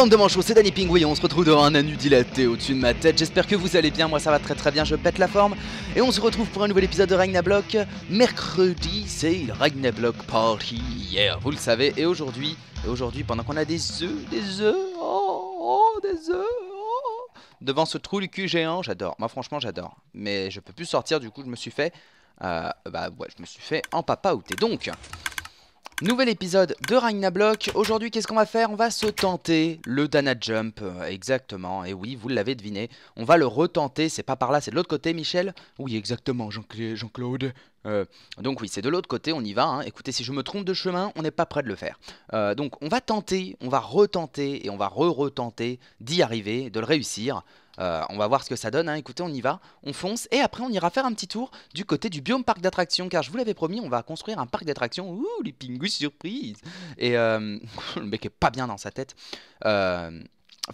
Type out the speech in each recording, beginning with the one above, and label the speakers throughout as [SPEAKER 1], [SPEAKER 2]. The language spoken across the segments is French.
[SPEAKER 1] bande de manchots, c'est Danny Pingouin, on se retrouve devant un anu dilaté au-dessus de ma tête, j'espère que vous allez bien, moi ça va très très bien, je pète la forme, et on se retrouve pour un nouvel épisode de Ragnablock, mercredi c'est Ragnablock Party, hier, vous le savez, et aujourd'hui, et aujourd'hui pendant qu'on a des œufs, des œufs, oh, oh des œufs, oh. devant ce trou du cul géant, j'adore, moi franchement j'adore, mais je peux plus sortir, du coup je me suis fait, euh, bah ouais, je me suis fait en papa outé, donc... Nouvel épisode de Raina Block. Aujourd'hui, qu'est-ce qu'on va faire On va se tenter le Dana Jump. Euh, exactement. Et oui, vous l'avez deviné. On va le retenter. C'est pas par là, c'est de l'autre côté, Michel Oui, exactement, Jean-Claude. Euh, donc oui, c'est de l'autre côté, on y va. Hein. Écoutez, si je me trompe de chemin, on n'est pas prêt de le faire. Euh, donc on va tenter, on va retenter et on va re-retenter d'y arriver, de le réussir. Euh, on va voir ce que ça donne. Hein. Écoutez, on y va, on fonce. Et après, on ira faire un petit tour du côté du biome parc d'attractions. Car je vous l'avais promis, on va construire un parc d'attractions. Ouh, les pingouins surprise Et euh, le mec est pas bien dans sa tête. Euh,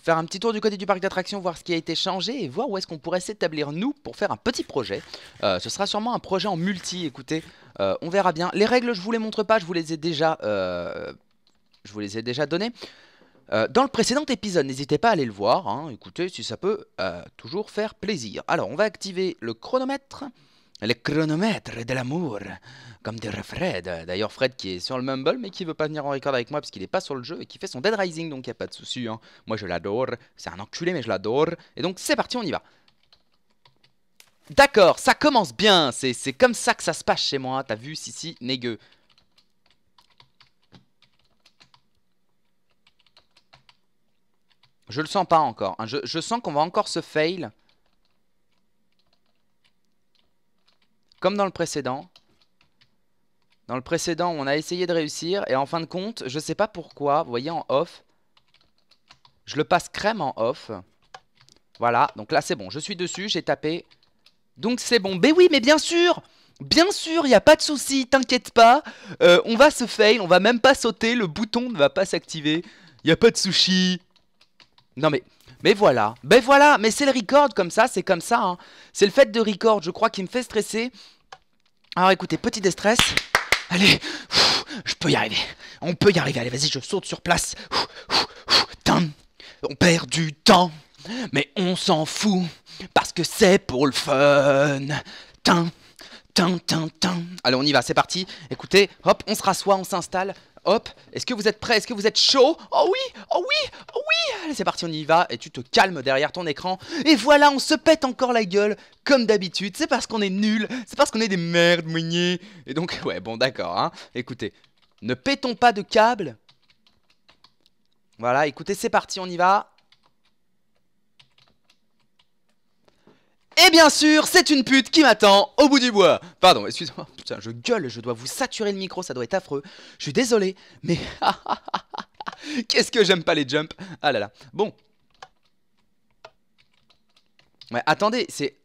[SPEAKER 1] faire un petit tour du côté du parc d'attractions, voir ce qui a été changé et voir où est-ce qu'on pourrait s'établir nous pour faire un petit projet. ce sera sûrement un projet en multi, écoutez, on verra bien. Les règles, je vous les montre pas, je vous les ai déjà... je vous les ai déjà données. Euh, dans le précédent épisode, n'hésitez pas à aller le voir, hein. écoutez si ça peut euh, toujours faire plaisir. Alors on va activer le chronomètre, le chronomètre de l'amour, comme dirait Fred. D'ailleurs Fred qui est sur le mumble mais qui veut pas venir en record avec moi parce qu'il n'est pas sur le jeu et qui fait son Dead Rising donc il n'y a pas de souci. Hein. Moi je l'adore, c'est un enculé mais je l'adore. Et donc c'est parti, on y va. D'accord, ça commence bien, c'est comme ça que ça se passe chez moi, t'as vu, Sissi négueux. Je le sens pas encore. Hein. Je, sens qu'on va encore se fail. Comme dans le précédent. Dans le précédent, on a essayé de réussir. Et en fin de compte, je sais pas pourquoi. Vous voyez, en off. Je le passe crème en off. Voilà, donc là c'est bon. Je suis dessus, j'ai tapé. Donc c'est bon. Mais oui, mais bien sûr Bien sûr, il n'y a pas de souci, t'inquiète pas. Euh, on va se fail, on va même pas sauter, le bouton ne va pas s'activer. Il a pas de sushi. Non mais, mais voilà, ben voilà, mais c'est le record comme ça, c'est comme ça, hein. c'est le fait de record, je crois, qui me fait stresser. Alors écoutez, petit déstress, allez, je peux y arriver, on peut y arriver, allez vas-y, je saute sur place. on perd du temps, mais on s'en fout, parce que c'est pour le fun. Allez, on y va, c'est parti, écoutez, hop, on se rassoit, on s'installe, Hop, est-ce que vous êtes prêts Est-ce que vous êtes chaud Oh oui Oh oui Oh oui Allez, c'est parti, on y va. Et tu te calmes derrière ton écran. Et voilà, on se pète encore la gueule, comme d'habitude. C'est parce qu'on est nuls, c'est parce qu'on est des merdes moignées. Et donc, ouais, bon, d'accord, hein. Écoutez, ne pétons pas de câbles. Voilà, écoutez, c'est parti, on y va. Et bien sûr, c'est une pute qui m'attend au bout du bois. Pardon, excusez moi Putain, je gueule, je dois vous saturer le micro, ça doit être affreux. Je suis désolé, mais... Qu'est-ce que j'aime pas les jumps Ah là là. Bon. Ouais, attendez, c'est...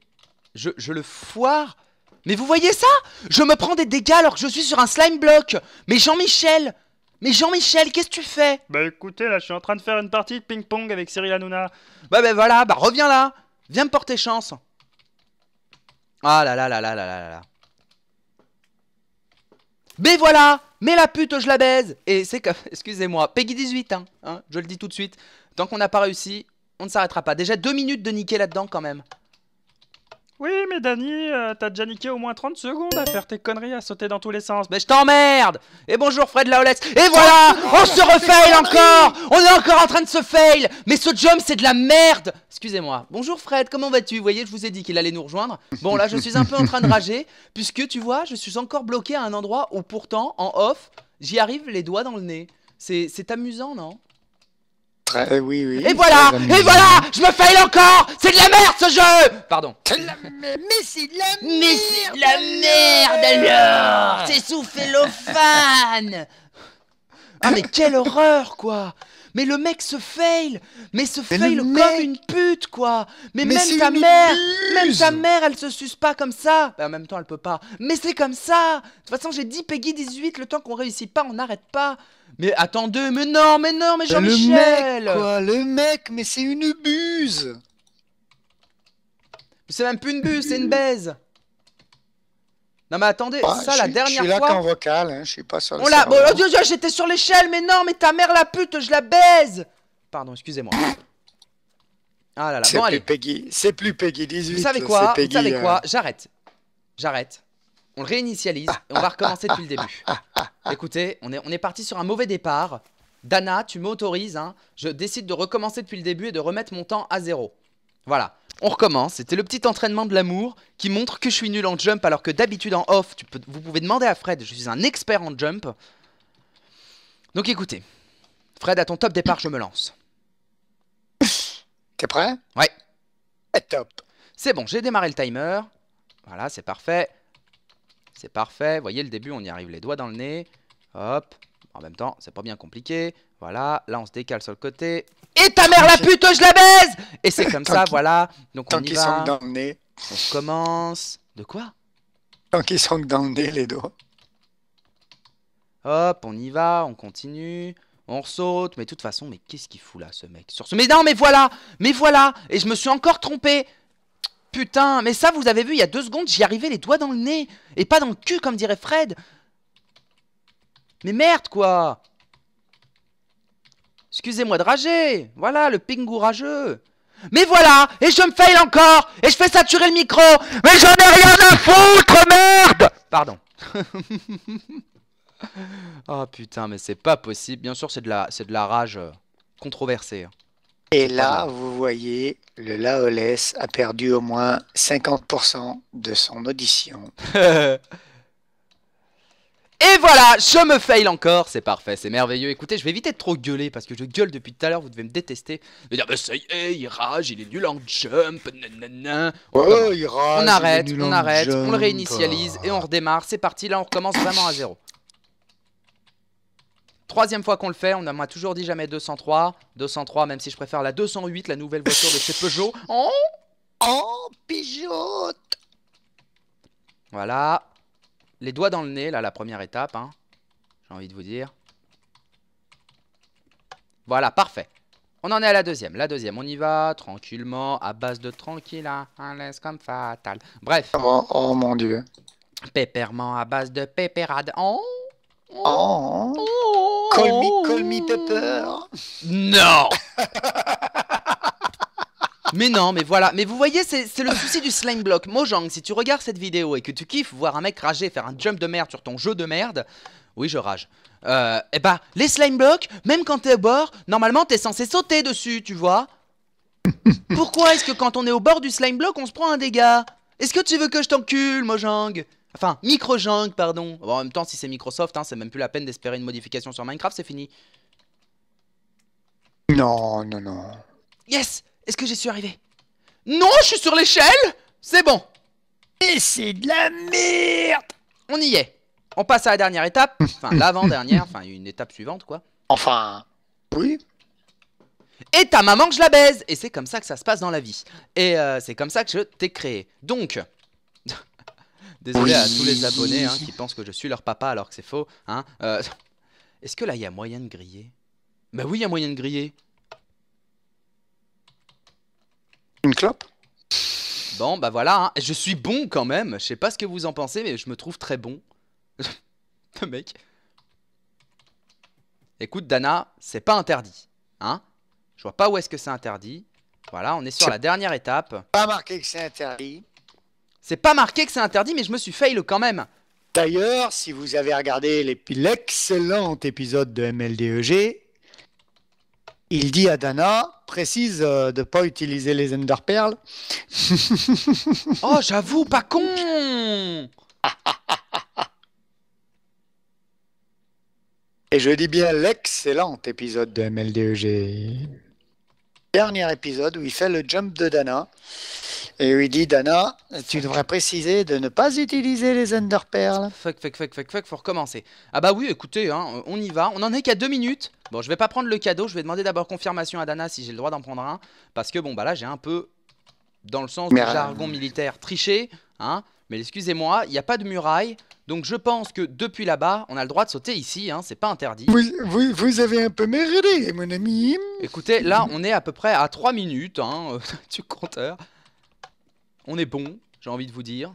[SPEAKER 1] Je, je le foire Mais vous voyez ça Je me prends des dégâts alors que je suis sur un slime block Mais Jean-Michel mais Jean-Michel, qu'est-ce que tu fais Bah écoutez, là je suis en train de faire une partie de ping-pong avec Cyril Hanouna. Bah bah voilà, bah reviens là Viens me porter chance ah là là là là là là là. Mais voilà Mais la pute, je la baise Et c'est comme... Excusez-moi, Peggy 18, hein, hein, je le dis tout de suite. Tant qu'on n'a pas réussi, on ne s'arrêtera pas. Déjà deux minutes de niquer là-dedans quand même. Oui, mais Danny, euh, t'as déjà niqué au moins 30 secondes à faire tes conneries, à sauter dans tous les sens. Mais je t'emmerde Et bonjour Fred Laolette Et voilà On se refail encore On est encore en train de se fail Mais ce jump, c'est de la merde Excusez-moi. Bonjour Fred, comment vas-tu Vous voyez, je vous ai dit qu'il allait nous rejoindre. Bon, là, je suis un peu en train de rager, puisque tu vois, je suis encore bloqué à un endroit où pourtant, en off, j'y arrive les doigts dans le nez. C'est amusant, non
[SPEAKER 2] oui, Et voilà, et voilà, je me faille encore C'est de la merde ce jeu Pardon.
[SPEAKER 1] Mais c'est de la merde Mais c'est de la merde alors C'est soufflé Ah mais quelle horreur quoi mais le mec se fail Mais se mais fail comme une pute, quoi Mais, même ta mère Même ta mère, elle se suce pas comme ça ben, En même temps, elle peut pas. Mais c'est comme ça De toute façon, j'ai dit Peggy 18, le temps qu'on réussit pas, on n'arrête pas mais attends mais non, mais non, mais Jean-Michel Le mec, quoi, le mec, mais c'est une buse C'est même plus une buse, c'est une baise non mais attendez, ah, ça la dernière fois. Je suis là qu'en
[SPEAKER 2] vocal, hein, je suis pas sur le On l'a. oh
[SPEAKER 1] Dieu, Dieu j'étais sur l'échelle, mais non, mais ta mère la pute, je la baise. Pardon, excusez-moi.
[SPEAKER 2] Ah là là. C'est plus Peggy, c'est plus Peggy 18. Vous savez quoi Vous savez quoi hein.
[SPEAKER 1] J'arrête, j'arrête. On réinitialise on va recommencer depuis le début. Écoutez, on est, on est parti sur un mauvais départ. Dana, tu m'autorises, hein. je décide de recommencer depuis le début et de remettre mon temps à zéro. Voilà, on recommence. C'était le petit entraînement de l'amour qui montre que je suis nul en jump alors que d'habitude en off, vous pouvez demander à Fred, je suis un expert en jump. Donc écoutez, Fred, à ton top départ, je me lance. T'es prêt Ouais. Et eh, top. C'est bon, j'ai démarré le timer. Voilà, c'est parfait. C'est parfait. voyez, le début, on y arrive les doigts dans le nez. Hop. En même temps, c'est pas bien compliqué. Voilà, là on se décale sur le côté. Et ta mère la pute, je la baise Et c'est comme ça, voilà. Donc on y va. Dans le nez.
[SPEAKER 2] On commence. De quoi Tant qu'ils sont dans le nez, les doigts.
[SPEAKER 1] Hop, on y va, on continue. On saute, mais de toute façon, mais qu'est-ce qu'il fout là, ce mec sur ce... Mais non, mais voilà Mais voilà Et je me suis encore trompé Putain, mais ça, vous avez vu, il y a deux secondes, j'y arrivais les doigts dans le nez. Et pas dans le cul, comme dirait Fred. Mais merde, quoi Excusez-moi de rager. Voilà, le pingou rageux. Mais voilà, et je me fail encore, et je fais saturer le micro. Mais j'en ai rien à foutre, merde Pardon. oh putain, mais c'est pas possible. Bien sûr, c'est de la, c'est de la rage controversée. Hein. Et là,
[SPEAKER 2] vous voyez, le Laoles a perdu au moins 50% de son audition.
[SPEAKER 1] Et voilà, je me fail encore, c'est parfait, c'est merveilleux. Écoutez, je vais éviter de trop gueuler parce que je gueule depuis tout à l'heure, vous devez me détester. vais dire, ça y est, il rage, il est nul en jump, On, il rage, on arrête, on arrête, on le réinitialise et on redémarre. C'est parti, là on recommence vraiment à zéro. Troisième fois qu'on le fait, on m'a toujours dit jamais 203. 203, même si je préfère la 208, la nouvelle voiture de chez Peugeot.
[SPEAKER 2] Oh, oh Peugeot
[SPEAKER 1] Voilà. Les doigts dans le nez, là, la première étape. Hein. J'ai envie de vous dire. Voilà, parfait. On en est à la deuxième. La deuxième, on y va tranquillement, à base de tranquille, hein. Un laisse comme fatal. Bref.
[SPEAKER 2] Oh, oh, mon dieu.
[SPEAKER 1] Pépèrement à base de pépérade oh. oh. oh.
[SPEAKER 2] Call me, oh. call me Pepper. Non.
[SPEAKER 1] mais non, mais voilà. Mais vous voyez, c'est le souci du slime block. Mojang, si tu regardes cette vidéo et que tu kiffes voir un mec rager, faire un jump de merde sur ton jeu de merde, oui, je rage. Euh, eh bah, les slime blocks, même quand t'es au bord, normalement t'es censé sauter dessus, tu vois. Pourquoi est-ce que quand on est au bord du slime block, on se prend un dégât Est-ce que tu veux que je t'encule, Mojang Enfin, Microjunk, pardon. en même temps, si c'est Microsoft, hein, c'est même plus la peine d'espérer une modification sur Minecraft, c'est fini.
[SPEAKER 2] Non, non, non.
[SPEAKER 1] Yes Est-ce que j'y suis arrivé Non, je suis sur l'échelle C'est bon Et c'est de la merde On y est. On passe à la dernière étape. Enfin, l'avant-dernière. Enfin, une étape suivante, quoi. Enfin, oui. Et ta maman que je la baise Et c'est comme ça que ça se passe dans la vie. Et euh, c'est comme ça que je t'ai créé. Donc, Désolé à tous les abonnés hein, qui pensent que je suis leur papa alors que c'est faux. Hein. Euh, est-ce que là, il y a moyen de griller Bah oui, il y a moyen de griller. Une clope Bon, bah voilà, hein, je suis bon quand même. Je sais pas ce que vous en pensez, mais je me trouve très bon. Le mec. Écoute, Dana, c'est pas interdit. Hein Je vois pas où est-ce que c'est interdit. Voilà, on est sur la dernière étape.
[SPEAKER 2] Pas marqué que c'est interdit.
[SPEAKER 1] C'est pas marqué que c'est interdit, mais je me suis fail quand même.
[SPEAKER 2] D'ailleurs, si vous avez regardé l'excellent épisode de MLDEG, il dit à Dana, précise euh, de ne pas utiliser les Ender Pearls. oh, j'avoue, pas con Et je dis bien l'excellent épisode de MLDEG. Dernier épisode où il fait le jump de Dana. Et lui dit Dana, tu devrais préciser de ne pas utiliser les enderperles.
[SPEAKER 1] Fuck, fuck, fuck, fuck, fuck, faut recommencer. Ah bah oui, écoutez, hein, on y va. On en est qu'à deux minutes. Bon, je vais pas prendre le cadeau. Je vais demander d'abord confirmation à Dana si j'ai le droit d'en prendre un. Parce que bon, bah là, j'ai un peu, dans le sens du jargon militaire, triché. Hein. Mais excusez-moi, il n'y a pas de muraille. Donc je pense que depuis là-bas, on a le droit de sauter ici, hein, c'est pas interdit.
[SPEAKER 2] Vous, avez un peu merdé, mon ami.
[SPEAKER 1] Écoutez, là, on est à peu près à trois minutes du hein. compteur. Euh, on est bon, j'ai envie de vous dire.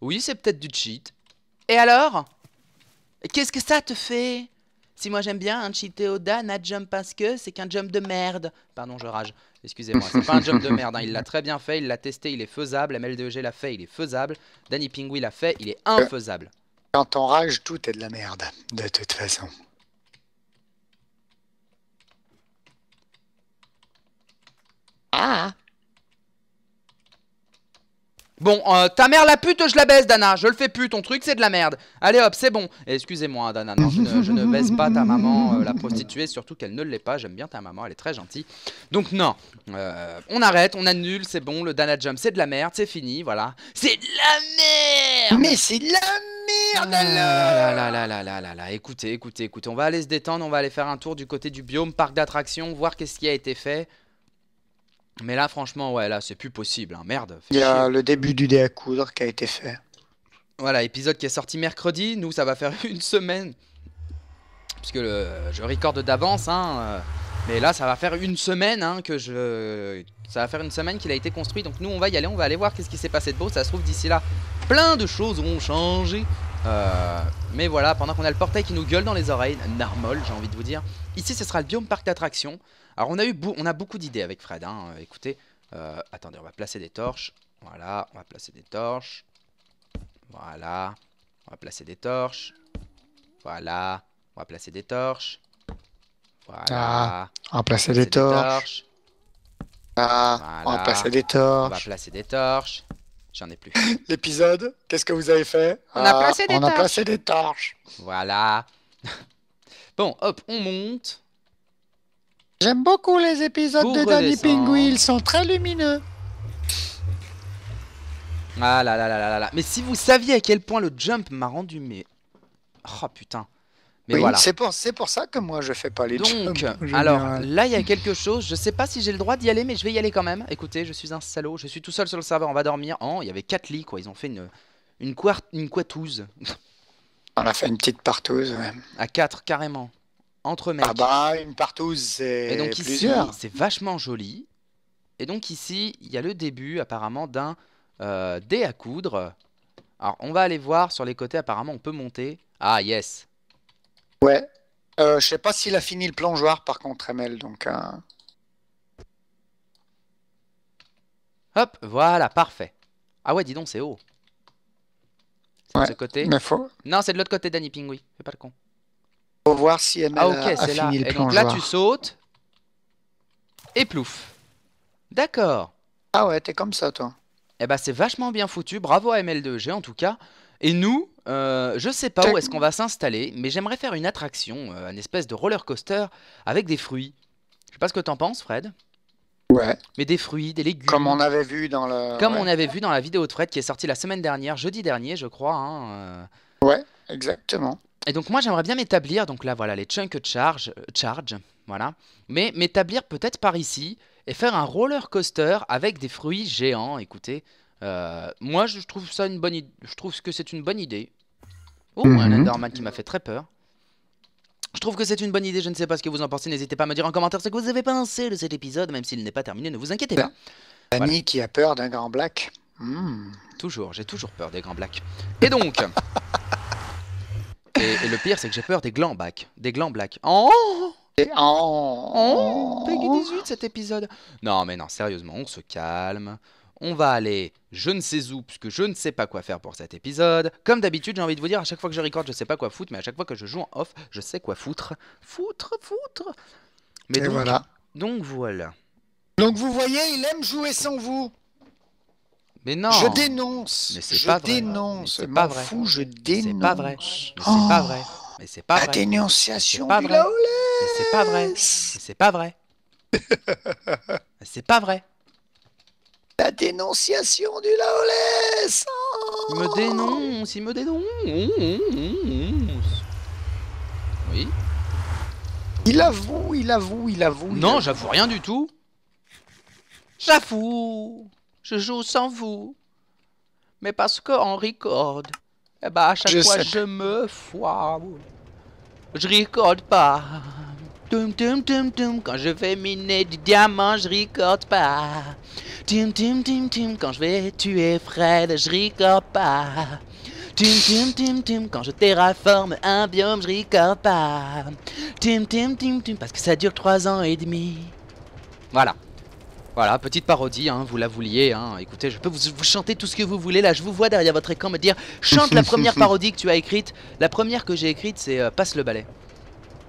[SPEAKER 1] Oui, c'est peut-être du cheat. Et alors Qu'est-ce que ça te fait Si moi j'aime bien un au dan na jump parce que c'est qu'un jump de merde. Pardon, je rage. Excusez-moi, c'est pas un jump de merde. Hein. Il l'a très bien fait, il l'a testé, il est faisable. MLDEG l'a fait, il est faisable. Danny Pingui l'a fait, il est infaisable. Quand on rage, tout est de la
[SPEAKER 2] merde, de toute façon. Ah
[SPEAKER 1] Bon, euh, ta mère la pute, je la baisse, Dana. Je le fais plus, ton truc, c'est de la merde. Allez hop, c'est bon. Excusez-moi, Dana, je, ne, baisse pas ta maman, euh, la prostituée, surtout qu'elle ne l'est pas. J'aime bien ta maman, elle est très gentille. Donc, non, euh, on arrête, on annule, c'est bon. Le Dana Jump, c'est de la merde, c'est fini, voilà.
[SPEAKER 2] C'est de la merde Mais c'est de la merde, ah
[SPEAKER 1] alors là, là, là, Écoutez, écoutez, écoutez, on va aller se détendre, on va aller faire un tour du côté du biome, parc d'attractions, voir qu'est-ce qui a été fait. Mais là, franchement, ouais, là, c'est plus possible. Hein. Merde.
[SPEAKER 2] Il y a le début du dé à coudre qui a été fait.
[SPEAKER 1] Voilà, épisode qui est sorti mercredi. Nous, ça va faire une semaine. Puisque le, je recorde d'avance, hein, euh, mais là, ça va faire une semaine hein, que je. Ça va faire une semaine qu'il a été construit. Donc nous, on va y aller. On va aller voir qu'est-ce qui s'est passé de beau. Ça se trouve d'ici là, plein de choses ont changé. Euh, mais voilà, pendant qu'on a le portail qui nous gueule dans les oreilles, Narmol, j'ai envie de vous dire. Ici, ce sera le biome parc d'attractions. Alors, on a, eu on a beaucoup d'idées avec Fred. Hein. Euh, écoutez, euh, attendez, on va placer des torches. Voilà, on va placer des torches. Voilà, on va placer des torches. Voilà, on va placer des torches. Voilà. Ah,
[SPEAKER 2] on va placer, des, torches.
[SPEAKER 1] voilà. Ah, on va placer des torches. On va placer des torches.
[SPEAKER 2] J'en ai plus. L'épisode, qu'est-ce que vous avez fait On a ah, placé des torches. On a placé des torches.
[SPEAKER 1] Voilà. Bon, hop, on monte.
[SPEAKER 2] J'aime beaucoup les épisodes de Danny Pinguin, ils sont très lumineux.
[SPEAKER 1] Ah là là là là là Mais si vous saviez à quel point le jump m'a rendu mais... Oh putain. Mais voilà. C'est pour, ça que moi je fais pas les Donc, alors là il y a quelque chose, je sais pas si j'ai le droit d'y aller mais je vais y aller quand même. Écoutez, je suis un salaud, je suis tout seul sur le serveur, on va dormir. Oh, il y avait 4 lits quoi, ils ont fait une, une, quart, une
[SPEAKER 2] on a fait une petite
[SPEAKER 1] partouze. À 4, carrément. Entre mecs. Ah
[SPEAKER 2] bah, une partouze, c'est. Et donc c'est
[SPEAKER 1] vachement joli. Et donc ici, il y a le début apparemment d'un euh, dé à coudre. Alors, on va aller voir sur les côtés. Apparemment, on peut monter. Ah, yes.
[SPEAKER 2] Ouais. Euh, je sais pas s'il a fini le plongeoir, par contre, Emel. Donc. Euh.
[SPEAKER 1] Hop, voilà, parfait. Ah ouais, dis donc, c'est haut. Non, c'est de l'autre côté, Danny Pingui. Fais pas le con.
[SPEAKER 2] Pour voir si ML a, ah, fini Le Et donc là, tu
[SPEAKER 1] sautes. Et plouf. D'accord. Ah ouais, t'es comme ça, toi. Eh bah, c'est vachement bien foutu. Bravo à ML2G, en tout cas. Et nous, euh, je sais pas où est-ce qu'on va s'installer, mais j'aimerais faire une attraction, euh, une espèce de roller coaster avec des fruits. Je sais pas ce que t'en penses, Fred. Mais des fruits, des légumes. Comme on avait
[SPEAKER 2] vu dans le. Comme on
[SPEAKER 1] avait vu dans la vidéo de Fred qui est sortie la semaine dernière, jeudi dernier, je crois. Hein, euh. Ouais, exactement. Et donc moi j'aimerais bien m'établir, donc là voilà les de charge, euh, charge, voilà, mais m'établir peut-être par ici et faire un roller coaster avec des fruits géants. Écoutez, euh, moi je trouve ça une bonne, je trouve que c'est une bonne idée. Oh, un mhm. Enderman qui m'a fait très peur. Je trouve que c'est une bonne idée, je ne sais pas ce que vous en pensez, n'hésitez pas à me dire en commentaire ce que vous avez pensé de cet épisode, même s'il n'est pas terminé, ne vous inquiétez pas. Voilà. Ben, qui a peur d'un grand black. Hmm. Toujours, j'ai toujours peur des grands blacks. Et donc et, le pire, c'est que j'ai peur des glands blacks. Des glands blacks. Oh et oh, oh Peggy 18 cet épisode. Non mais non, sérieusement, on se calme on va aller je ne sais où, puisque je ne sais pas quoi faire pour cet épisode. Comme d'habitude, j'ai envie de vous dire, à chaque fois que je recorde, je sais pas quoi foutre, mais à chaque fois que je joue en off, je sais quoi foutre. Foutre, foutre Mais Et donc, voilà. Donc voilà. Donc vous voyez, il aime jouer sans vous mais non. Je dénonce. Mais c'est pas vrai. Dénonce. C'est pas vrai. je dénonce. C'est pas vrai. c'est pas vrai.
[SPEAKER 2] Mais c'est pas, vrai. La dénonciation du Mais c'est pas vrai. c'est pas vrai. c'est pas vrai. La dénonciation du
[SPEAKER 1] Laolès Il me dénonce, il me dénonce Oui Il avoue, il avoue, il avoue Non, j'avoue rien du tout J'avoue Je joue sans vous Mais parce que record, eh ben à chaque fois je me foie, Je record pas Tum, tum, tum, tum, quand je vais miner du diamant, je recorde pas. Tum tum tum tum quand je vais tuer Fred, je recorde pas. Tum tum tum tum quand je terraforme un biome, je ricorde pas. Tum tum tum tum parce que ça dure trois ans et demi. Voilà. Voilà, petite parodie, hein, vous la vouliez, hein. écoutez, je peux vous, chanter tout ce que vous voulez, là je vous vois derrière votre écran me dire « Chante la première parodie que tu as écrite ». La première que j'ai écrite c'est euh, Passe le balai ».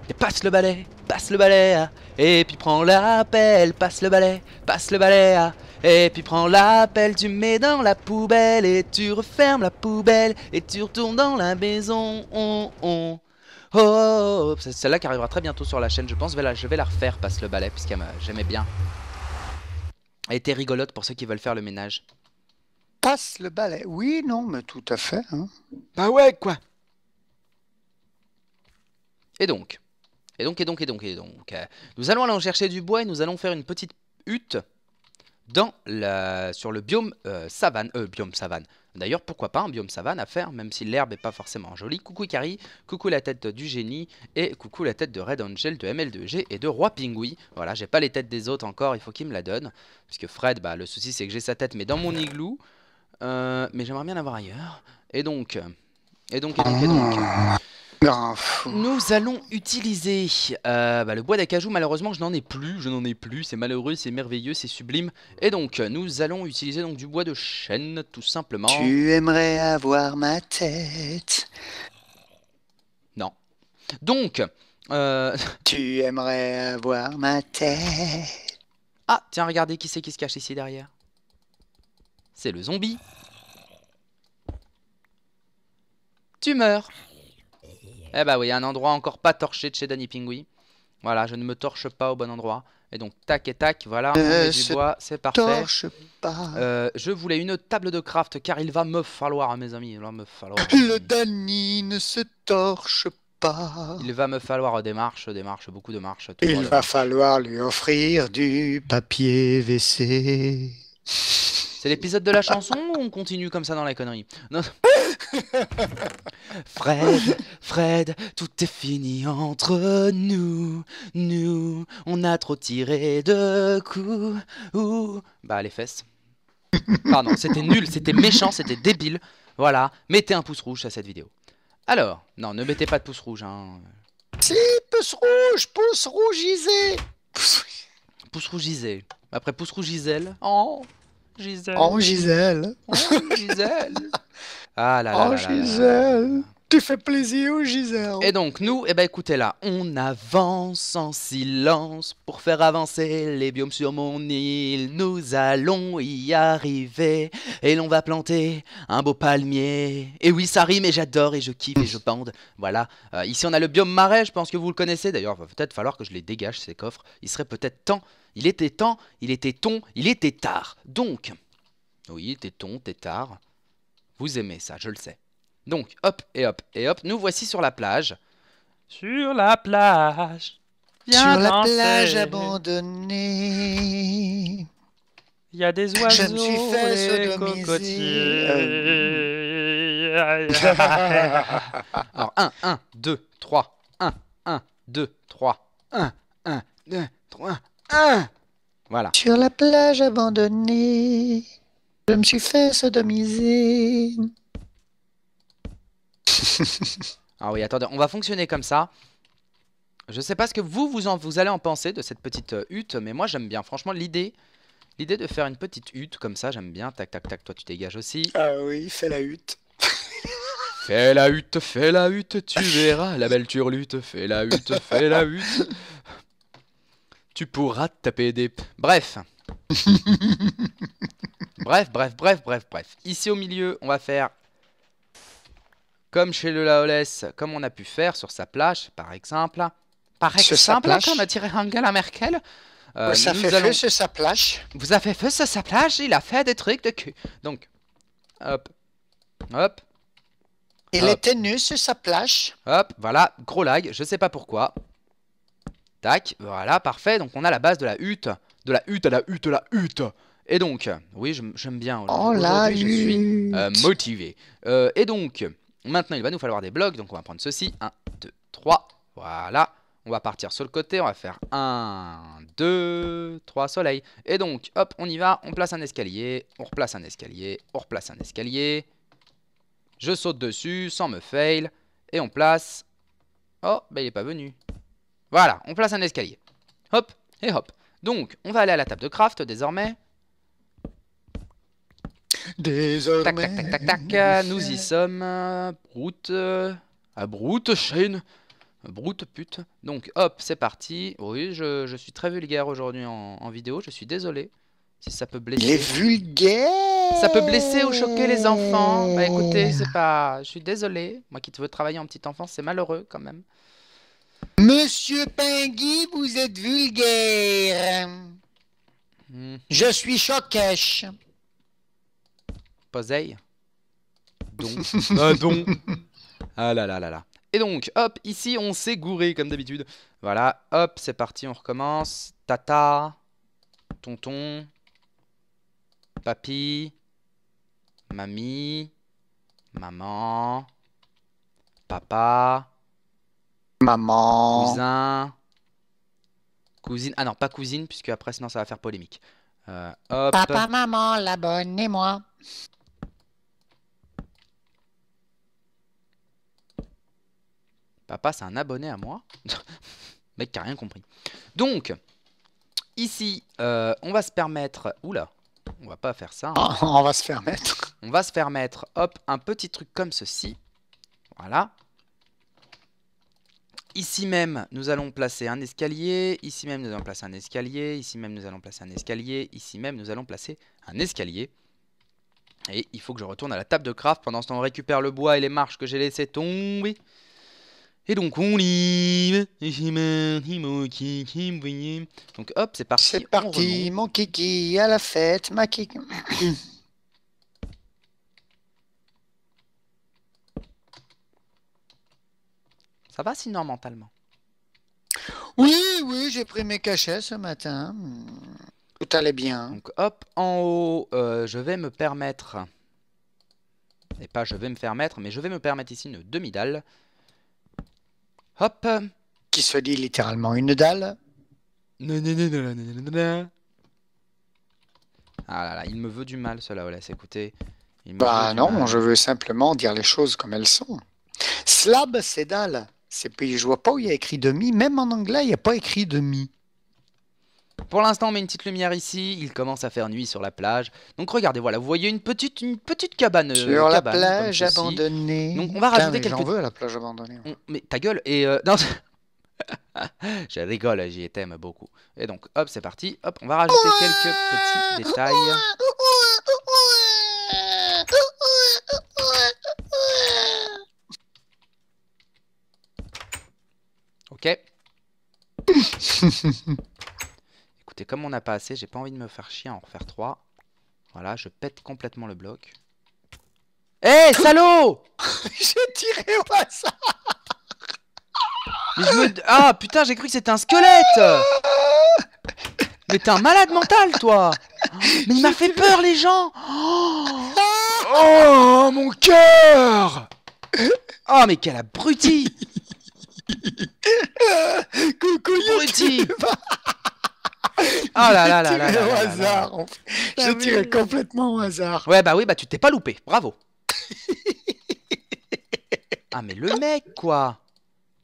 [SPEAKER 1] Et passe le balai, passe le balai, hein. et puis prends l'appel, passe le balai, passe le balai, hein. et puis prends l'appel, du tu mets dans la poubelle, et tu refermes la poubelle, et tu retournes dans la maison, oh oh, oh, oh, c'est celle-là qui arrivera très bientôt sur la chaîne, je pense, je vais la, je vais la refaire, passe le balai, puisqu'elle j'aimais bien. Elle était rigolote pour ceux qui veulent faire le ménage.
[SPEAKER 2] Passe le balai, oui, non, mais tout à fait. Hein. Bah ouais, quoi. Et donc
[SPEAKER 1] et donc, et donc, et donc, et donc.
[SPEAKER 2] Euh, nous allons aller chercher du bois et
[SPEAKER 1] nous allons faire une petite hutte dans la, sur le biome euh, savane. Euh, biome savane. D'ailleurs, pourquoi pas un biome savane à faire, même si l'herbe n'est pas forcément jolie. Coucou Ikari, coucou la tête du génie, et coucou la tête de Red Angel, de ML2G et de Roi Pingoui, Voilà, j'ai pas les têtes des autres encore, il faut qu'il me la donne. Parce que Fred, bah, le souci c'est que j'ai sa tête, mais dans mon igloo. mais j'aimerais bien l'avoir ailleurs. Et donc, et donc, et donc, et donc. Ah, nous allons utiliser euh, bah, le bois d'acajou. Malheureusement, je n'en ai plus. Je n'en ai plus. C'est malheureux, c'est merveilleux, c'est sublime. Et donc, nous allons utiliser donc du bois de chêne, tout simplement. Tu
[SPEAKER 2] aimerais avoir ma tête. Non. Donc. Euh, tu aimerais avoir ma tête.
[SPEAKER 1] Ah, tiens, regardez qui c'est qui se cache ici derrière. C'est le zombie. Tu meurs. Eh bah oui, un endroit encore pas torché de chez Danny Pingui. Voilà, je ne me torche pas au bon endroit. Et donc, tac et tac, voilà, on met du bois, c'est parfait. Torche pas. Euh, je voulais une table de craft, car il va me falloir, mes amis, il va me falloir.
[SPEAKER 2] Le Danny ne se torche
[SPEAKER 1] pas. Il va me falloir des marches, des marches, beaucoup de marches. il va
[SPEAKER 2] falloir lui offrir du papier WC.
[SPEAKER 1] C'est l'épisode de la chanson ou on continue comme ça dans la connerie non. Ah Fred, Fred, tout est fini entre nous, nous. On a trop tiré de coups. Bah les fesses. Pardon, c'était nul, c'était méchant, c'était débile. Voilà, mettez un pouce rouge à cette vidéo. Alors, non, ne mettez pas de pouce rouge. Hein.
[SPEAKER 2] Si, pouce rouge, pouce rouge
[SPEAKER 1] Pouce rouge Après pouce rouge Gisèle.
[SPEAKER 2] En, Gisèle. En Gisèle. En Gisèle.
[SPEAKER 1] Ah là Oh Gisèle,
[SPEAKER 2] tu fais plaisir aux Gisèle.
[SPEAKER 1] Et donc nous, eh ben écoutez là, on avance en silence pour faire avancer les biomes sur mon île. Nous allons y arriver et l'on va planter un beau palmier. Et oui, ça rime et j'adore et je kiffe et je bande. Voilà. Euh, ici on a le biome marais, je pense que vous le connaissez. D'ailleurs, va peut-être falloir que je les dégage ces coffres. Il serait peut-être temps. Il était temps, il était ton, il était tard. Donc, oui, il était était tard. Vous aimez ça, je le sais. Donc, hop et hop et hop, nous voici sur la plage. Sur la plage. Viens sur la plage
[SPEAKER 2] abandonnée.
[SPEAKER 1] Il y a des oiseaux, je me suis fait des euh. Alors 1 1 2 3 1 1 2 3 1 1 2
[SPEAKER 2] 3 1 Voilà. Sur la plage abandonnée. Je me suis fait sodomiser.
[SPEAKER 1] ah oui, attendez, on va fonctionner comme ça. Je sais pas ce que vous, vous, allez en penser de cette petite euh, hutte, mais moi j'aime bien. Franchement, l'idée l'idée de faire une petite hutte comme ça, j'aime bien. Tac, tac, tac, toi tu dégages aussi.
[SPEAKER 2] Ah oui, fais la hutte.
[SPEAKER 1] fais la hutte, fais la hutte, tu verras la belle turlute. Fais la hutte, fais la hutte. tu pourras taper des... Bref bref, bref, bref, bref, bref. Ici au milieu, on va faire comme chez le Laoles comme on a pu faire sur sa plage, par exemple. Par exemple, on a tiré à Merkel.
[SPEAKER 2] Euh, ça fait feu sur
[SPEAKER 1] sa plage. Vous avez fait feu sur sa plage, il a fait des trucs de cul. Donc, hop, hop. Il était nu sur sa plage. Hop, voilà, gros lag, je sais pas pourquoi. Tac, voilà, parfait. Donc on a la base de la hutte de la hutte à la hutte à la hutte. Et donc, oui, j'aime bien. Oh là, Je suis euh, motivé. Euh, et donc, maintenant, il va nous falloir des blocs. Donc, on va prendre ceci. 1, 2, 3. Voilà. On va partir sur le côté. On va faire 1, 2, 3 soleil. Et donc, hop, on y va. On place un escalier. On replace un escalier. On replace un escalier. Je saute dessus sans me fail. Et on place... Oh, ben il est pas venu. Voilà, on place un escalier. Hop, et hop. Donc, on va aller à la table de craft désormais.
[SPEAKER 2] Désormais. Tac, tac, tac, tac, tac. Nous y
[SPEAKER 1] sommes. Euh, Broute. Euh, à Broute, chaîne. Broute, pute. Donc, hop, c'est parti. Oui, je, suis très vulgaire aujourd'hui en, vidéo. Je suis désolé. Si ça peut blesser. Il est
[SPEAKER 2] vulgaire Ça peut blesser ou choquer les enfants. Bah écoutez, c'est
[SPEAKER 1] pas. Je suis désolé. Moi qui te veux travailler en petite enfant, c'est malheureux quand
[SPEAKER 2] même. Monsieur Pingui, vous êtes vulgaire. Mhm. Je suis choquèche.
[SPEAKER 1] Poseille. Don. ah, don. Ah là là là là. Et donc, hop, ici, on s'est gouré, comme d'habitude. Voilà, hop, c'est parti, on recommence. Tata, tonton, papy, mamie, maman, papa,
[SPEAKER 2] Maman.
[SPEAKER 1] Cousin. Cousine. Ah non, pas cousine, puisque après, sinon, ça va faire polémique. Euh, Papa,
[SPEAKER 2] maman, labonnez moi.
[SPEAKER 1] Papa, c'est un abonné à moi. Mec qui a rien compris. Donc, ici, euh, on va se permettre... Oula, on va pas faire ça. Hein. on va se permettre. On va se permettre. hop, un petit truc comme ceci. Voilà. Ici même, nous allons placer un escalier. Ici même, nous allons placer un escalier. Ici même, nous allons placer un escalier. Ici même, nous allons placer un escalier. Et il faut que je retourne à la table de craft. Pendant ce temps, on récupère le bois et les marches que j'ai laissées tomber. Et donc on livre. Donc
[SPEAKER 2] hop, c'est parti. C'est parti, mon kiki à la fête, ma kiki. Ça va sinon mentalement Oui, oui, j'ai pris mes cachets ce matin.
[SPEAKER 1] Tout allait bien. Donc hop, en haut, euh, je vais me permettre, et pas je vais me faire mettre, mais je vais me permettre ici une demi-dalle.
[SPEAKER 2] Hop Qui se dit littéralement une dalle.
[SPEAKER 1] Ah là là, il me veut du mal, cela, là laisse bah non, je
[SPEAKER 2] veux simplement dire les choses comme elles sont. Slab, c'est dalle. C'est, je vois pas où il y a écrit demi. Même en anglais, il n'y a pas écrit demi. Pour
[SPEAKER 1] l'instant, on met une petite lumière ici. Il commence à faire nuit sur la plage. Donc regardez, voilà, vous voyez une petite, une petite
[SPEAKER 2] cabane. Euh, sur la plage abandonnée. Donc on va rajouter Putain, quelques. J'en veux la plage abandonnée.
[SPEAKER 1] Mais ta gueule et euh, non. je rigole, j'y étais beaucoup. Et donc, hop, c'est parti. Hop, on va rajouter quelques petits détails. Écoutez, comme on n'a pas assez, j'ai pas envie de me faire chier à en refaire 3. Voilà, je pète complètement le bloc. Eh salaud
[SPEAKER 2] J'ai tiré au hasard
[SPEAKER 1] Ah, putain, j'ai cru que c'était un squelette Mais t'es un malade mental, toi Mais il m'a fait peur, les gens ah Oh, mon cœur Oh, mais quel abruti
[SPEAKER 2] Coucou YouTube oh là là là là, au hasard. Bah je tirais complètement au hasard.
[SPEAKER 1] Ouais bah oui bah tu t'es pas loupé, bravo. ah mais le mec quoi,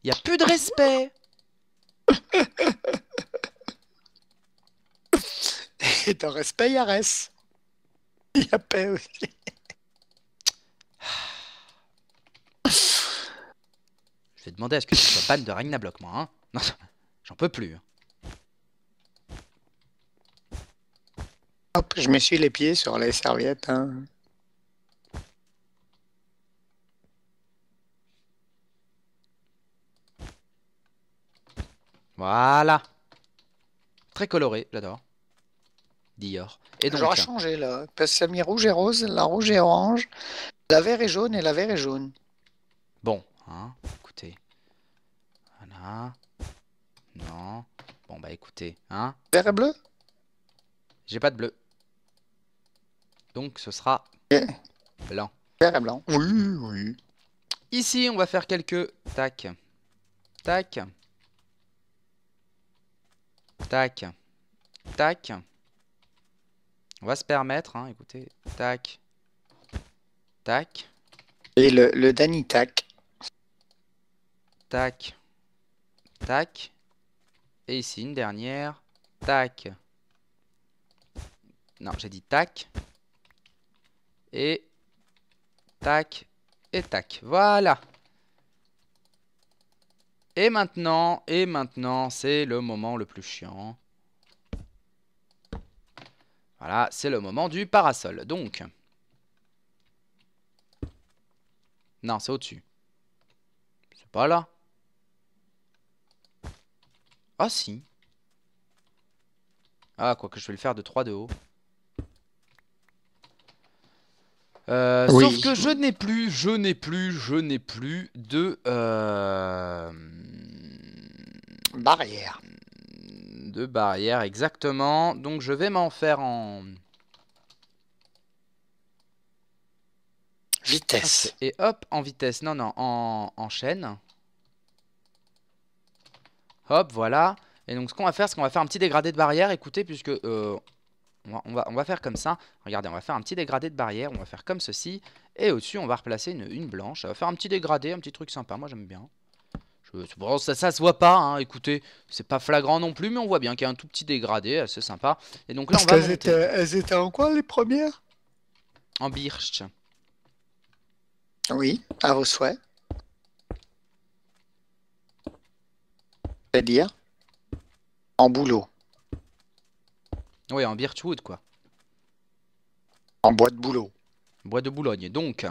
[SPEAKER 2] y a plus de respect. Et dans respect y reste Il a paix aussi. demander à ce que tu sois de Ragnablock, Bloc, moi. Hein. non, j'en peux plus. Hein. Hop, je suis les pieds sur les serviettes. Hein. Voilà. Très coloré, j'adore. Dior. Et donc, J'aurais changé là, parce que ça a rouge et rose, la rouge et orange, la vert et jaune et la vert et jaune.
[SPEAKER 1] Bon, hein, écoutez. Ah Non. Bon, bah écoutez, hein Vert et bleu J'ai pas de bleu. Donc ce sera blanc. Vert et blanc. Oui, oui. Ici, on va faire quelques... Tac. Tac. Tac. Tac. On va se permettre, hein, écoutez. Tac. Tac.
[SPEAKER 2] Et le, le Danny tac.
[SPEAKER 1] Tac. Tac. Et ici une dernière. Tac. Non, j'ai dit tac. Et tac. Et tac. Voilà. Et maintenant, et maintenant, c'est le moment le plus chiant. Voilà, c'est le moment du parasol. Donc... Non, c'est au-dessus. C'est pas là. Ah si. Ah quoi que je vais le faire de 3 de haut. Euh, sauf que je n'ai plus, je n'ai plus, je n'ai plus de euh,
[SPEAKER 2] barrière.
[SPEAKER 1] De barrière, exactement. Donc je vais m'en faire en vitesse. Et hop, en vitesse. Non, non, en, en chaîne. Hop, voilà. Et donc ce qu'on va faire, c'est qu'on va faire un petit dégradé de barrière. Écoutez, puisque euh, on, va, on, va, faire comme ça. Regardez, on va faire un petit dégradé de barrière. On va faire comme ceci. Et au-dessus, on va replacer une, une, blanche. Ça va faire un petit dégradé, un petit truc sympa. Moi, j'aime bien. Je, bon, ça, ça se voit pas, hein. écoutez, c'est pas flagrant non plus, mais on voit bien qu'il y a un tout petit dégradé, assez sympa. Et donc là, on va. Elles étaient,
[SPEAKER 2] elles étaient en quoi les premières
[SPEAKER 1] En birch.
[SPEAKER 2] Oui, à vos souhaits. C'est-à-dire En boulot.
[SPEAKER 1] Oui, en Birchwood, quoi.
[SPEAKER 2] En bois de boulot.
[SPEAKER 1] Bois de Boulogne. Donc,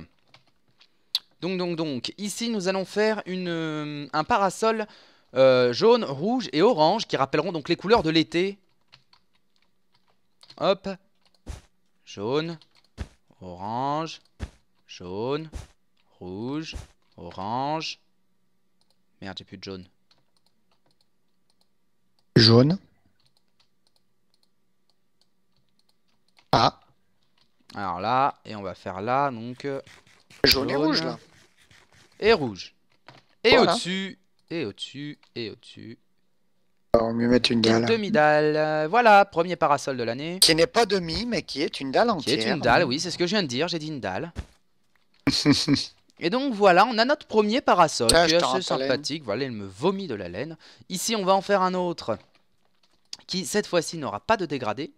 [SPEAKER 1] donc, donc, donc, ici nous allons faire une, euh, un parasol euh, jaune, rouge et orange qui rappelleront donc les couleurs de l'été. Hop. Jaune, orange, jaune, rouge, orange. Merde, j'ai plus de jaune jaune. Ah. Alors là, et on va faire là, donc... Euh, jaune, et rouge, là. Et rouge. Et au-dessus, et au-dessus, et au-dessus.
[SPEAKER 2] On mieux mettre une dalle.
[SPEAKER 1] Demi-dalle. Euh, voilà, premier parasol de l'année. Qui n'est pas demi, mais qui est une dalle entière. Qui est une dalle, oui, c'est ce que je viens de dire, j'ai dit une dalle. Et donc voilà, on a notre premier parasol ah, qui est assez sympathique. Voilà, il me vomit de la laine. Ici, on va en faire un autre qui, cette fois-ci, n'aura pas de dégradé.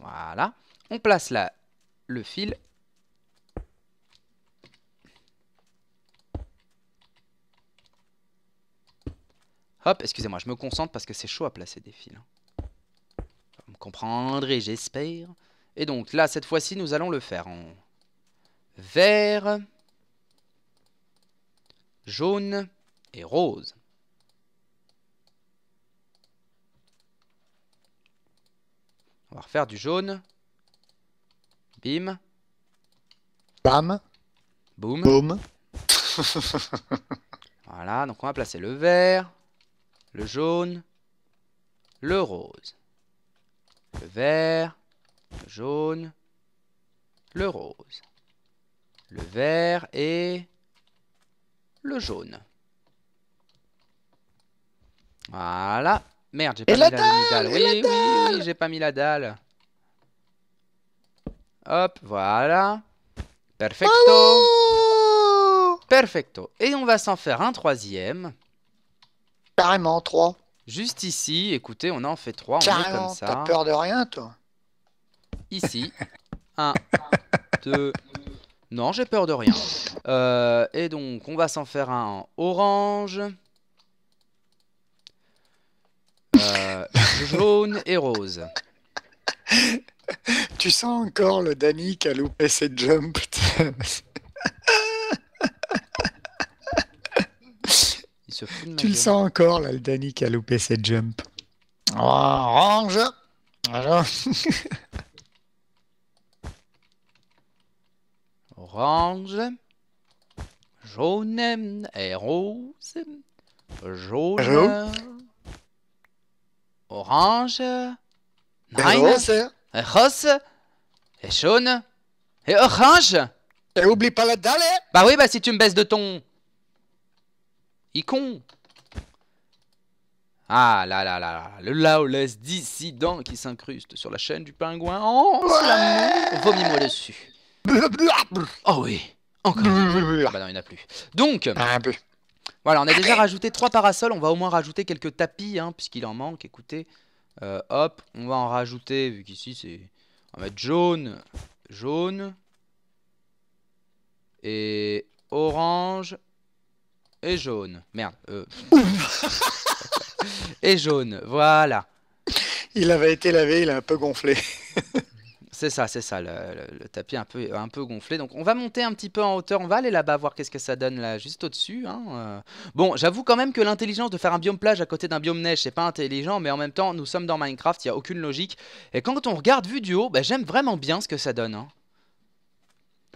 [SPEAKER 1] Voilà. On place là le fil. Hop, excusez-moi, je me concentre parce que c'est chaud à placer des fils. Vous me comprendrez, j'espère. Et donc là, cette fois-ci, nous allons le faire en vert, jaune et rose. On va refaire du jaune. Bim.
[SPEAKER 2] Bam. Boum. Boum.
[SPEAKER 1] voilà, donc on va placer le vert, le jaune, le rose. Le vert, le jaune, le rose, le vert et le jaune. Voilà. Merde, j'ai pas, mis la dalle. Oui, oui, j'ai pas mis la dalle. Hop, voilà. Perfecto. Oh Perfecto. Et on va s'en faire un troisième. Carrément, trois. Juste ici, écoutez, on en fait trois. Carrément, t'as peur
[SPEAKER 2] de rien, toi
[SPEAKER 1] ici. 1, 2, non, j'ai peur de rien. Euh, et donc, on va s'en faire un orange.
[SPEAKER 2] Euh, jaune et rose. Tu sens encore le Danny qui a loupé ses jumps. tu le sens encore là, le Danny qui a loupé ses jumps. Ah, orange. orange,
[SPEAKER 1] jaune et rose, jaune, orange, et rose, et jaune, et orange. Et oublie pas la dalle. Hein. Bah oui, bah si tu me baisses de ton... Icon. Ah là là là là, le les dissident qui s'incruste sur la chaîne du pingouin. Oh, Vomis-moi dessus. Oh oui, encore. Ah bah non, il n'y en a plus. Donc, ah, voilà, on a déjà rajouté trois parasols. On va au moins rajouter quelques tapis, hein, puisqu'il en manque. Écoutez, euh, hop, on va en rajouter, vu qu'ici c'est. On va mettre jaune, jaune, et orange, et jaune. Merde, euh. et jaune, voilà. Il avait été lavé, il a un peu gonflé. C'est ça, c'est ça, le, tapis un peu, un peu gonflé. Donc on va monter un petit peu en hauteur, on va aller là-bas voir qu'est-ce que ça donne là, juste au-dessus. Hein, euh. Bon, j'avoue quand même que l'intelligence de faire un biome plage à côté d'un biome neige, c'est pas intelligent, mais en même temps, nous sommes dans Minecraft, il n'y a aucune logique. Et quand on regarde vu du haut, bah, j'aime vraiment bien ce que ça donne. Hein.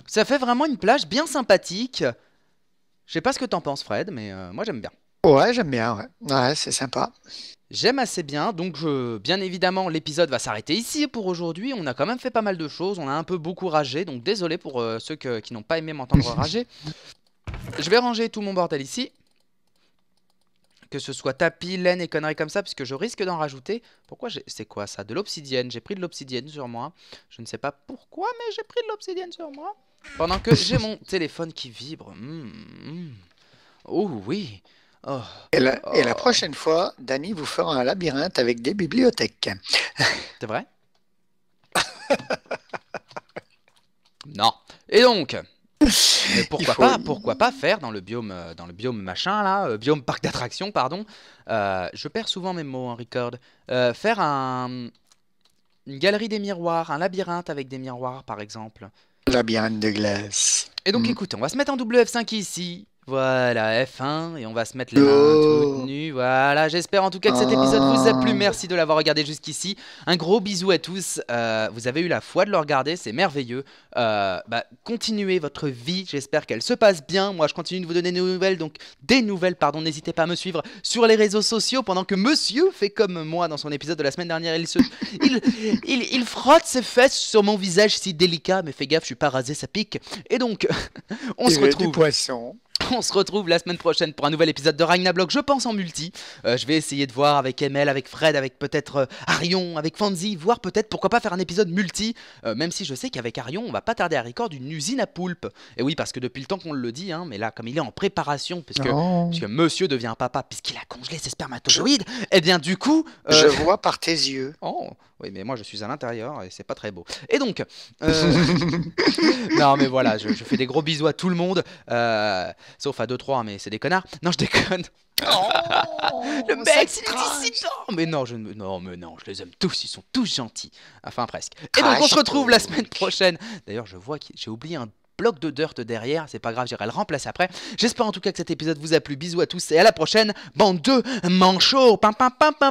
[SPEAKER 1] Ça fait vraiment une plage bien sympathique. Je sais pas ce que t'en penses Fred, mais euh, moi j'aime bien.
[SPEAKER 2] Ouais, j'aime bien, ouais. Ouais, c'est sympa.
[SPEAKER 1] J'aime assez bien, donc bien évidemment l'épisode va s'arrêter ici pour aujourd'hui, on a quand même fait pas mal de choses, on a un peu beaucoup ragé, donc désolé pour euh, ceux qui n'ont pas aimé m'entendre rager. Je vais ranger tout mon bordel ici, que ce soit tapis, laine et conneries comme ça, puisque je risque d'en rajouter. Pourquoi C'est quoi ça De l'obsidienne, j'ai pris de l'obsidienne sur moi, je ne sais pas pourquoi, mais j'ai pris de l'obsidienne sur moi. Pendant que j'ai mon
[SPEAKER 2] téléphone qui vibre. Hmm, hmm. Oh oui, Oh. Et, la, oh. prochaine fois, Dany vous fera un labyrinthe avec des bibliothèques. C'est vrai Non. Et donc
[SPEAKER 1] pourquoi pas faire dans le biome, euh, dans le biome machin là, euh, biome parc d'attractions pardon. Euh, je perds souvent mes mots en hein, record. faire un, une galerie des miroirs, un labyrinthe avec des miroirs par exemple.
[SPEAKER 2] Labyrinthe de glace. Et donc hmm. on va se mettre en
[SPEAKER 1] WF5 ici. Voilà, F1, et on va se mettre les mains toutes nues. Voilà, j'espère en tout cas que cet ah. épisode vous a plu. Merci de l'avoir regardé jusqu'ici. Un gros bisou à tous. Euh, vous avez eu la foi de le regarder, c'est merveilleux. Euh, bah, continuez votre vie, j'espère qu'elle se passe bien. Moi, je continue de vous donner des nouvelles, donc des nouvelles, pardon. N'hésitez pas à me suivre sur les réseaux sociaux pendant que monsieur fait comme moi dans son épisode de la semaine dernière. Il, se... il, frotte ses fesses sur mon visage si délicat, mais fais gaffe, je suis pas rasé, ça pique. Et donc,
[SPEAKER 2] on se retrouve. Du poisson.
[SPEAKER 1] On se retrouve la semaine prochaine pour un nouvel épisode de Ragnablock, je pense en multi. Euh, je vais essayer de voir avec ML, avec Fred, avec peut-être euh, Arion, avec Fancy, voir peut-être pourquoi pas faire un épisode multi, euh, même si je sais qu'avec Arion, on va pas tarder à record une usine à poulpe. Et oui, parce que depuis le temps qu'on le dit, hein, mais là, comme il est en préparation, puisque, monsieur devient papa, puisqu'il a congelé ses spermatozoïdes, et eh bien du coup... Je vois par tes yeux. Oh, oui, mais moi je suis à l'intérieur et c'est pas très beau. Et donc... non, mais voilà, je, je, fais des gros bisous à tout le monde. Sauf à 2-3, mais c'est des connards. Non, je déconne. Oh, le mec, c'est dissident Mais non, je non, mais non, je les aime tous, ils sont tous gentils. Enfin, presque. Et donc, on se retrouve la oh. semaine prochaine. D'ailleurs, je vois que j'ai oublié un bloc de dirt derrière, c'est pas grave, j'irai le remplacer après. J'espère en tout cas que cet épisode vous a plu. Bisous à tous et à la prochaine. Bande de manchots. Pam pam